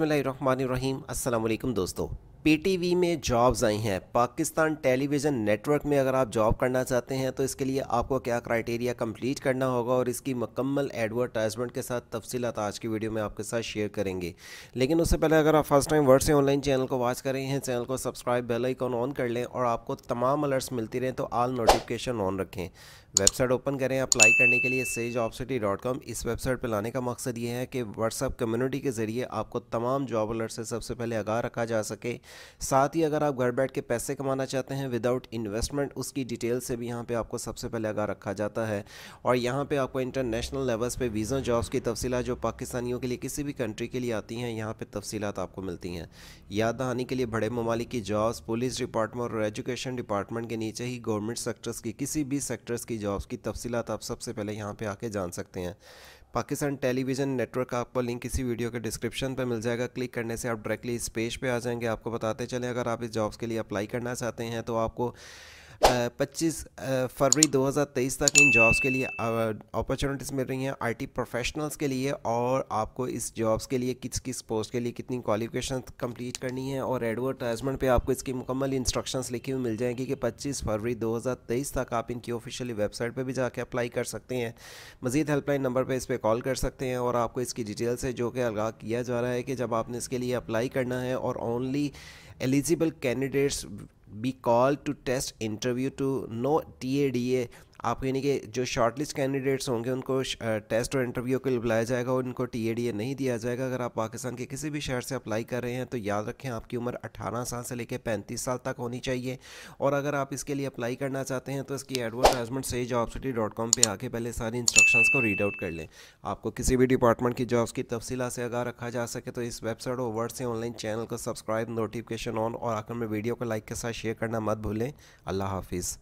बसमीम अल्लाम दोस्तों पीटीवी में जॉब्स आई हैं पाकिस्तान टेलीविज़न नेटवर्क में अगर आप जॉब करना चाहते हैं तो इसके लिए आपको क्या क्राइटेरिया कंप्लीट करना होगा और इसकी मकम्मल एडवर्टाइजमेंट के साथ तफसीत आज की वीडियो में आपके साथ शेयर करेंगे लेकिन उससे पहले अगर आप फर्स्ट टाइम वर्ड से ऑनलाइन चैनल को वॉच कर रहे हैं चैनल को सब्सक्राइब बेल आइकॉन ऑन कर लें और आपको तमाम अलर्ट्स मिलती रहें तो आल नोटिफिकेशन ऑन रखें वेबसाइट ओपन करें अप्लाई करने के लिए सेज डॉट कॉम इस वेबसाइट पर लाने का मकसद ये है कि व्हाट्सअप कम्युनिटी के ज़रिए आपको तमाम जॉब अलर्ट से सबसे पहले आगाह रखा जा सके साथ ही अगर आप घर बैठ के पैसे कमाना चाहते हैं विदाउट इन्वेस्टमेंट उसकी डिटेल से भी यहाँ पे आपको सबसे पहले आगा रखा जाता है और यहाँ पे आपको इंटरनेशनल लेवल्स पे वीज़ा जॉब्स की तफसीला जो पाकिस्तानियों के लिए किसी भी कंट्री के लिए आती हैं यहाँ पर तफसीत आपको मिलती हैं याद दहानी के लिए बड़े ममालिक की जॉब्स पुलिस डिपार्टमेंट और एजुकेशन डिपार्टमेंट के नीचे ही गवर्नमेंट सेक्टर्स की किसी भी सेक्टर्स की जॉब्स की तफसीत आप सबसे पहले यहाँ पर आके जान सकते हैं पाकिस्तान टेलीविज़न नेटवर्क का आपको लिंक इसी वीडियो के डिस्क्रिप्शन पर मिल जाएगा क्लिक करने से आप डायरेक्टली इस पेज पे आ जाएंगे आपको बताते चलें अगर आप इस जॉब्स के लिए अप्लाई करना चाहते हैं तो आपको 25 फरवरी 2023 तक इन जॉब्स के लिए अपॉर्चुनिटीज़ मिल रही हैं आईटी प्रोफेशनल्स के लिए और आपको इस जॉब्स के लिए किस किस पोस्ट के लिए कितनी क्वालिफिकेशन कंप्लीट करनी है और एडवर्टाइजमेंट पे आपको इसकी मुकम्मल इंस्ट्रक्शंस लिखी हुई मिल जाएंगी कि 25 फरवरी 2023 तक आप इनकी ऑफिशियली वेबसाइट पर भी जाके अप्लाई कर सकते हैं मजीद हेल्पलाइन नंबर पर इस पर कॉल कर सकते हैं और आपको इसकी डिटेल्स है जो कि आगाह किया जा रहा है कि जब आपने इसके लिए अप्लाई करना है और only eligible candidates be called to test interview to no TADA आपको यानी कि जो शॉर्ट लिस्ट कैंडिडेट्स होंगे उनको टेस्ट और इंटरव्यू के लिए बुलाया जाएगा और उनको टी नहीं दिया जाएगा अगर आप पाकिस्तान के किसी भी शहर से अप्लाई कर रहे हैं तो याद रखें आपकी उम्र अठारह साल से लेकर पैंतीस साल तक होनी चाहिए और अगर आप इसके लिए अप्लाई करना चाहते हैं तो इसकी एडवर्टाइजमेंट से जॉब सिटी डॉट कॉम पर आके पहले सारी इंस्ट्रक्शन को रीड आउट कर लें आपको किसी भी डिपार्टमेंट की जॉब्स की तफसीला से आगा रखा जा सके तो इस वेबसाइट और वर्ड से ऑनलाइन चैनल को सब्सक्राइब नोटिफिकेशन ऑन और आखिर में वीडियो को लाइक के साथ शेयर करना मत भूलें अल्लाह हाफिज़